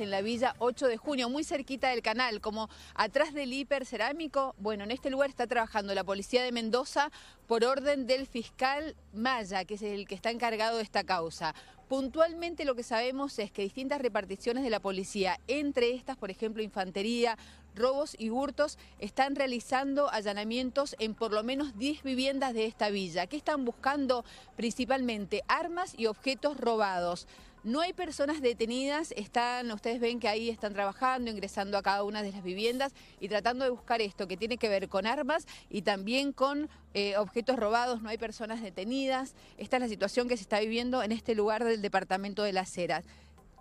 en la Villa 8 de Junio, muy cerquita del canal, como atrás del hipercerámico. Bueno, en este lugar está trabajando la policía de Mendoza por orden del fiscal Maya, que es el que está encargado de esta causa. Puntualmente lo que sabemos es que distintas reparticiones de la policía, entre estas, por ejemplo, infantería, robos y hurtos, están realizando allanamientos en por lo menos 10 viviendas de esta villa, que están buscando principalmente armas y objetos robados. No hay personas detenidas, están, ustedes ven que ahí están trabajando, ingresando a cada una de las viviendas y tratando de buscar esto que tiene que ver con armas y también con eh, objetos robados, no hay personas detenidas. Esta es la situación que se está viviendo en este lugar del departamento de Las Heras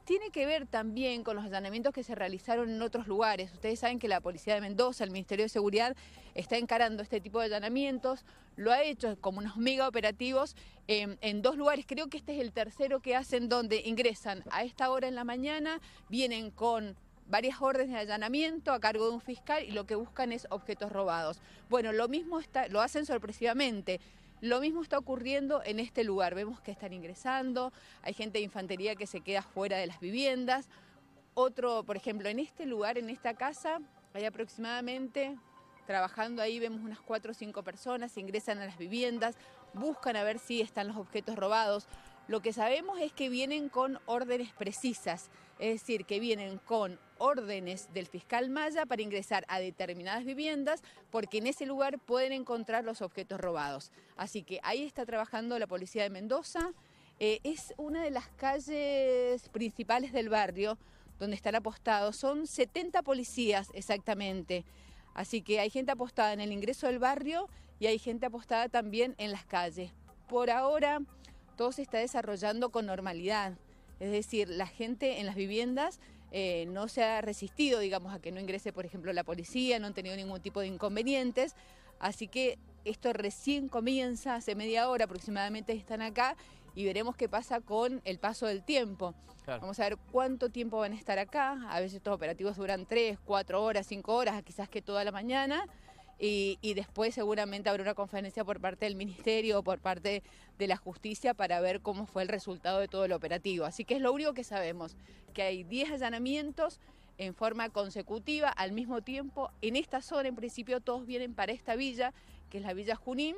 tiene que ver también con los allanamientos que se realizaron en otros lugares. Ustedes saben que la Policía de Mendoza, el Ministerio de Seguridad, está encarando este tipo de allanamientos, lo ha hecho como unos mega operativos em, en dos lugares, creo que este es el tercero que hacen donde ingresan a esta hora en la mañana, vienen con varias órdenes de allanamiento a cargo de un fiscal y lo que buscan es objetos robados. Bueno, lo mismo está, lo hacen sorpresivamente. Lo mismo está ocurriendo en este lugar. Vemos que están ingresando, hay gente de infantería que se queda fuera de las viviendas. Otro, por ejemplo, en este lugar, en esta casa, hay aproximadamente, trabajando ahí vemos unas cuatro o cinco personas, ingresan a las viviendas, buscan a ver si están los objetos robados. Lo que sabemos es que vienen con órdenes precisas, es decir, que vienen con órdenes del fiscal Maya para ingresar a determinadas viviendas porque en ese lugar pueden encontrar los objetos robados. Así que ahí está trabajando la policía de Mendoza. Eh, es una de las calles principales del barrio donde están apostados. Son 70 policías exactamente. Así que hay gente apostada en el ingreso del barrio y hay gente apostada también en las calles. Por ahora todo se está desarrollando con normalidad. Es decir, la gente en las viviendas eh, no se ha resistido, digamos, a que no ingrese, por ejemplo, la policía, no han tenido ningún tipo de inconvenientes. Así que esto recién comienza, hace media hora aproximadamente están acá y veremos qué pasa con el paso del tiempo. Vamos a ver cuánto tiempo van a estar acá. A veces estos operativos duran tres, cuatro horas, cinco horas, quizás que toda la mañana. Y, después seguramente habrá una conferencia por parte del Ministerio, por parte de la Justicia, para ver cómo fue el resultado de todo el operativo. Así que es lo único que sabemos, que hay 10 allanamientos en forma consecutiva, al mismo tiempo, en esta zona, en principio todos vienen para esta villa, que es la Villa Junín,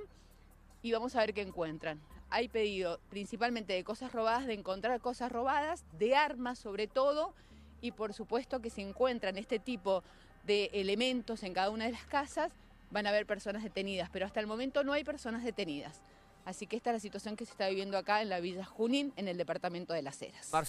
y vamos a ver qué encuentran. Hay pedido principalmente de cosas robadas, de encontrar cosas robadas, de armas sobre todo, y por supuesto que se encuentran este tipo de elementos en cada una de las casas, van a haber personas detenidas, pero hasta el momento no hay personas detenidas. Así que esta es la situación que se está viviendo acá en la Villa Junín, en el departamento de Las Heras.